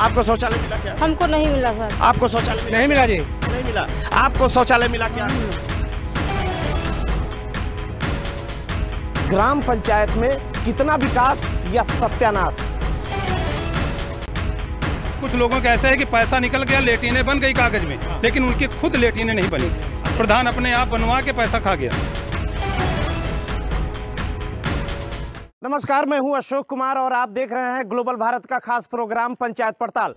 आपको शौचालय मिला क्या हमको नहीं मिला सर आपको शौचालय नहीं मिला जी नहीं मिला आपको शौचालय मिला क्या ग्राम पंचायत में कितना विकास या सत्यानाश कुछ लोगों का ऐसा है कि पैसा निकल गया लेटिने बन गई कागज में हाँ। लेकिन उनकी खुद लेटिने नहीं बनी अच्छा। प्रधान अपने आप बनवा के पैसा खा गया नमस्कार मैं हूं अशोक कुमार और आप देख रहे हैं ग्लोबल भारत का खास प्रोग्राम पंचायत पड़ताल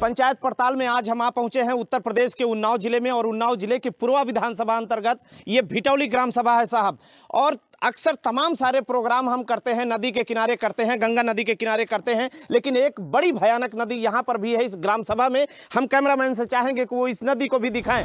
पंचायत पड़ताल में आज हम आ पहुंचे हैं उत्तर प्रदेश के उन्नाव जिले में और उन्नाव जिले के पूर्वा विधानसभा अंतर्गत ये भिटौली ग्राम सभा है साहब और अक्सर तमाम सारे प्रोग्राम हम करते हैं नदी के किनारे करते हैं गंगा नदी के किनारे करते हैं लेकिन एक बड़ी भयानक नदी यहाँ पर भी है इस ग्राम सभा में हम कैमरामैन से चाहेंगे कि वो इस नदी को भी दिखाएं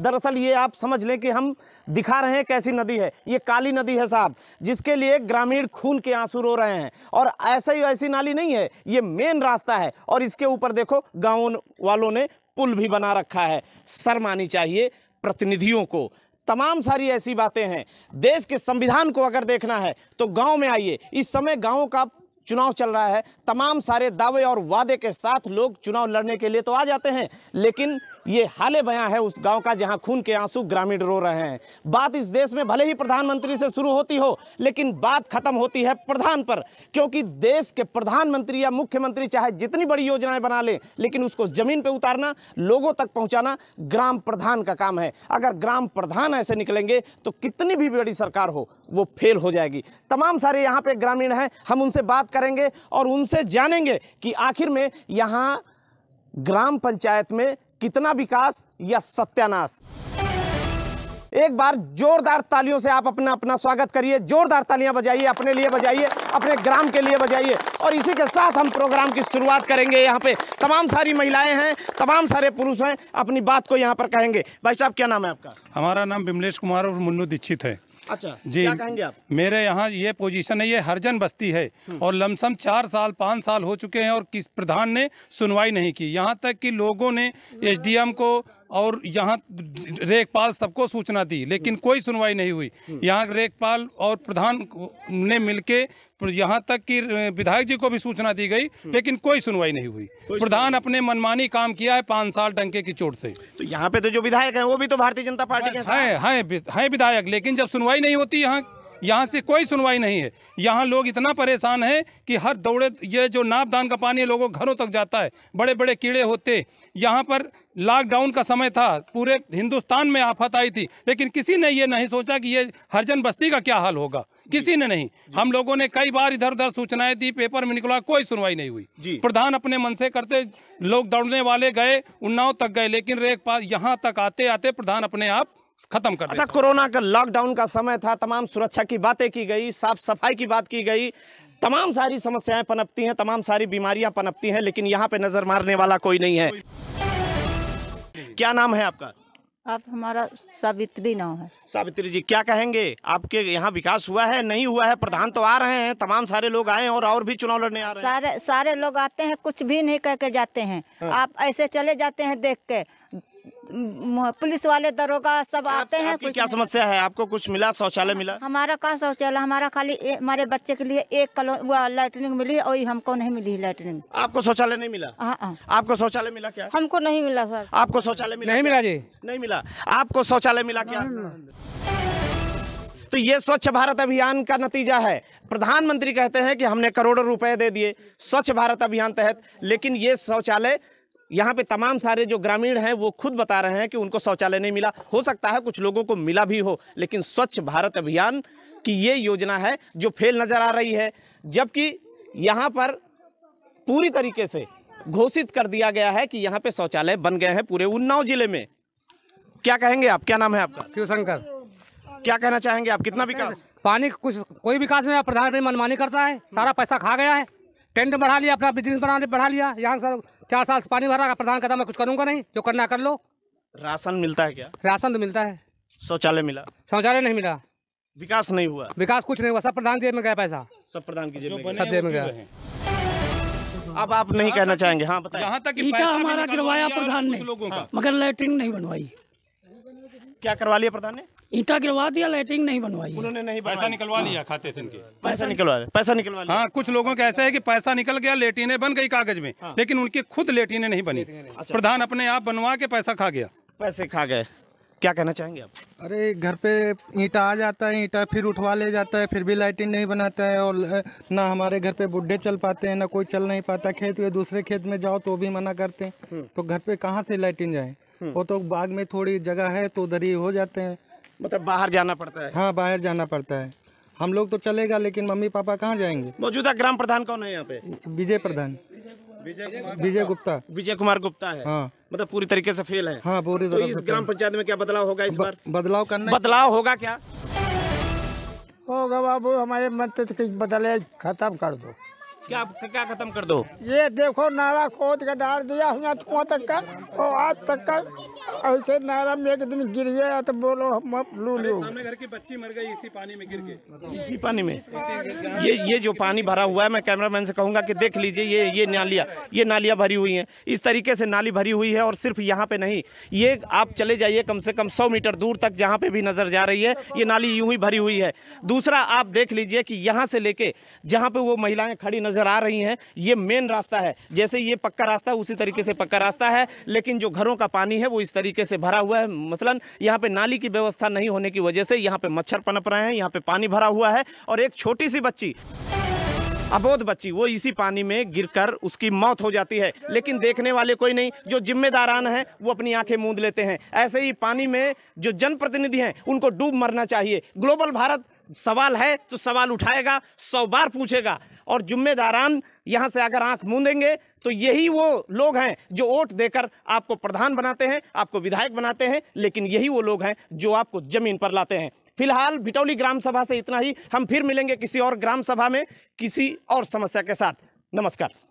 दरअसल ये आप समझ लें कि हम दिखा रहे हैं कैसी नदी है ये काली नदी है साहब जिसके लिए ग्रामीण खून के आंसू रो रहे हैं और ऐसा ही ऐसी नाली नहीं है ये मेन रास्ता है और इसके ऊपर देखो गाँव वालों ने पुल भी बना रखा है शर्म आनी चाहिए प्रतिनिधियों को तमाम सारी ऐसी बातें हैं देश के संविधान को अगर देखना है तो गांव में आइए इस समय गांवों का चुनाव चल रहा है तमाम सारे दावे और वादे के साथ लोग चुनाव लड़ने के लिए तो आ जाते हैं लेकिन ये हाले बयां है उस गांव का जहां खून के आंसू ग्रामीण रो रहे हैं बात इस देश में भले ही प्रधानमंत्री से शुरू होती हो लेकिन बात खत्म होती है प्रधान पर क्योंकि देश के प्रधानमंत्री या मुख्यमंत्री चाहे जितनी बड़ी योजनाएं बना लें लेकिन उसको जमीन पर उतारना लोगों तक पहुंचाना ग्राम प्रधान का काम है अगर ग्राम प्रधान ऐसे निकलेंगे तो कितनी भी बड़ी सरकार हो वो फेल हो जाएगी तमाम सारे यहाँ पे ग्रामीण हैं हम उनसे बात करेंगे और उनसे जानेंगे कि आखिर में यहाँ ग्राम पंचायत में कितना विकास या सत्यानाश एक बार जोरदार तालियों से आप अपना अपना स्वागत करिए जोरदार तालियां बजाइए अपने लिए बजाइए अपने ग्राम के लिए बजाइए और इसी के साथ हम प्रोग्राम की शुरुआत करेंगे यहाँ पे तमाम सारी महिलाएं हैं तमाम सारे पुरुष हैं अपनी बात को यहाँ पर कहेंगे भाई साहब क्या नाम है आपका हमारा नाम विमलेश कुमार और मुन्नू दीक्षित है अच्छा जी क्या कहेंगे आप मेरे यहाँ ये पोजीशन है ये हरजन बस्ती है हम्म। और लमसम चार साल पाँच साल हो चुके हैं और किस प्रधान ने सुनवाई नहीं की यहाँ तक कि लोगों ने हम्म। एसडीएम को और यहाँ रेखपाल सबको सूचना दी लेकिन कोई सुनवाई नहीं हुई यहाँ रेखपाल और प्रधान ने मिलके यहाँ तक कि विधायक जी को भी सूचना दी गई लेकिन कोई सुनवाई नहीं हुई प्रधान अपने मनमानी काम किया है पाँच साल डंके की चोट से तो यहाँ पे तो जो विधायक हैं वो भी तो भारतीय जनता पार्टी के हैं हैं विधायक लेकिन जब सुनवाई नहीं होती यहाँ यहाँ से कोई सुनवाई नहीं है यहाँ लोग इतना परेशान हैं कि हर दौड़े ये जो नापदान का पानी लोगों घरों तक जाता है बड़े बड़े कीड़े होते यहाँ पर लॉकडाउन का समय था पूरे हिंदुस्तान में आफत आई थी लेकिन किसी ने ये नहीं सोचा कि ये हरजन बस्ती का क्या हाल होगा किसी ने नहीं हम लोगों ने कई बार इधर उधर सूचनाएं दी पेपर में निकला कोई सुनवाई नहीं हुई प्रधान अपने मन से करते लोग दौड़ने वाले गए उन्नाव तक गए लेकिन रेख पार यहाँ तक आते आते प्रधान अपने आप खत्म कर अच्छा कोरोना का लॉकडाउन का समय था तमाम सुरक्षा की बातें की गई साफ सफाई की बात की गई तमाम सारी समस्याएं पनपती हैं तमाम सारी बीमारियां पनपती हैं लेकिन यहाँ पे नजर मारने वाला कोई नहीं है क्या नाम है आपका आप हमारा सावित्री नाम है सावित्री जी क्या कहेंगे आपके यहाँ विकास हुआ है नहीं हुआ है प्रधान तो आ रहे हैं तमाम सारे लोग आए और और भी चुनाव लड़ने आ रहे हैं सारे सारे लोग आते हैं कुछ भी नहीं कह के जाते हैं हाँ। आप ऐसे चले जाते हैं देख के पुलिस वाले दरोगा सब आप, आते हैं कुछ क्या समस्या है आपको कुछ मिला शौचालय मिला हमारा कहा शौचालय हमारा खाली हमारे बच्चे के लिए एक कलो लेटरिन मिली और हमको नहीं मिली लेटरिन आपको शौचालय नहीं मिला आ, हाँ, आ, हाँ। आपको शौचालय मिला क्या हमको नहीं मिला सर आपको शौचालय मिला नहीं मिला जी नहीं मिला आपको शौचालय मिला क्या तो ये स्वच्छ भारत अभियान का नतीजा है प्रधानमंत्री कहते हैं कि हमने करोड़ों रुपए दे दिए स्वच्छ भारत अभियान तहत लेकिन ये शौचालय यहाँ पे तमाम सारे जो ग्रामीण हैं वो खुद बता रहे हैं कि उनको शौचालय नहीं मिला हो सकता है कुछ लोगों को मिला भी हो लेकिन स्वच्छ भारत अभियान की ये योजना है जो फेल नज़र आ रही है जबकि यहाँ पर पूरी तरीके से घोषित कर दिया गया है कि यहाँ पे शौचालय बन गए हैं पूरे उन्नाव जिले में क्या कहेंगे आप क्या नाम है आपका शिवशंकर क्या कहना चाहेंगे आप कितना विकास पानी कुछ कोई विकास नहीं प्रधानमंत्री मनमानी करता है सारा पैसा खा गया है टेंट बढ़ा लिया अपना बिजनेस बढ़ाने बढ़ा लिया यहाँ सर चार साल से पानी भरा का प्रधान कदम मैं कुछ करूँगा नहीं जो करना कर लो राशन मिलता है क्या राशन तो मिलता है शौचालय मिला शौचालय नहीं मिला विकास नहीं हुआ विकास कुछ नहीं हुआ सब प्रधान जेब में गया पैसा सब प्रधान की जेब में सब जेब में गया अब आप नहीं कहना चाहेंगे हाँ बताए यहाँ तक हमारा गिरवाया प्रधान ने मगर लेटरिन नहीं बनवाई क्या करवा लिया प्रधान ने ईटा गिरवा दिया लाइटिंग नहीं बनवाई उन्होंने नहीं पैसा निकलवा लिया खाते से इनके पैसा निकलवा लिया पैसा निकलवा हाँ कुछ लोगों का ऐसा है कि पैसा निकल गया लेटिने बन गई कागज में हाँ। लेकिन उनकी खुद लेटिने नहीं बनी अच्छा। प्रधान अपने आप बनवा के पैसा खा गया पैसे खा गए क्या कहना चाहेंगे आप अरे घर पे ईटा आ जाता है ईटा फिर उठवा ले जाता है फिर भी लाइटिंग नहीं बनाता है और ना हमारे घर पे बुढ़े चल पाते हैं ना कोई चल नहीं पाता खेत में दूसरे खेत में जाओ तो भी मना करते हैं हम्म। तो घर पे कहाँ से लाइटिंग जाए वो तो बाग में थोड़ी जगह है तो उधर ही हो जाते हैं मतलब बाहर जाना पड़ता है हाँ बाहर जाना पड़ता है हम लोग तो चलेगा लेकिन मम्मी पापा कहाँ जाएंगे मौजूदा ग्राम प्रधान कौन है यहाँ पे विजय प्रधान विजय गुप्ता विजय कुमार गुप्ता है हाँ मतलब पूरी तरीके से फेल है हाँ पूरी तो इस ग्राम पंचायत में क्या बदलाव होगा इस बार बदलाव करना बदलाव होगा क्या होगा बाबू हमारे मत बदले खत्म कर दो क्या क्या खत्म कर दो ये देखो नारा खोद के डाल दिया यहाँ कुआ तक का और आज तक का ऐसे नारा में एक दिन गिर गया तो बोलो हम लू लो सामने घर की बच्ची मर गई इसी पानी में गिर के इसी पानी में ये ये जो पानी भरा हुआ है मैं कैमरामैन से कहूंगा कि देख लीजिए ये ये नालियाँ ये नालियाँ भरी हुई हैं इस तरीके से नाली भरी हुई है और सिर्फ यहाँ पे नहीं ये आप चले जाइए कम से कम सौ मीटर दूर तक जहाँ पे भी नजर जा रही है ये नाली यूं ही भरी हुई है दूसरा आप देख लीजिए कि यहाँ से लेके जहाँ पे वो महिलाएं खड़ी नजर नज़र आ रही हैं ये मेन रास्ता है जैसे ये पक्का रास्ता है उसी तरीके से पक्का रास्ता है लेकिन जो घरों का पानी है वो इस तरीके से भरा हुआ है मसलन यहाँ पे नाली की व्यवस्था नहीं होने की वजह से यहाँ पे मच्छर पनप रहे हैं यहाँ पे पानी भरा हुआ है और एक छोटी सी बच्ची अबोध बच्ची वो इसी पानी में गिरकर उसकी मौत हो जाती है लेकिन देखने वाले कोई नहीं जो जिम्मेदारान हैं वो अपनी आंखें मूंद लेते हैं ऐसे ही पानी में जो जनप्रतिनिधि हैं उनको डूब मरना चाहिए ग्लोबल भारत सवाल है तो सवाल उठाएगा सौ बार पूछेगा और जिम्मेदारान यहाँ से अगर आंख मूंदेंगे तो यही वो लोग हैं जो वोट देकर आपको प्रधान बनाते हैं आपको विधायक बनाते हैं लेकिन यही वो लोग हैं जो आपको ज़मीन पर लाते हैं फिलहाल बिटौली ग्राम सभा से इतना ही हम फिर मिलेंगे किसी और ग्राम सभा में किसी और समस्या के साथ नमस्कार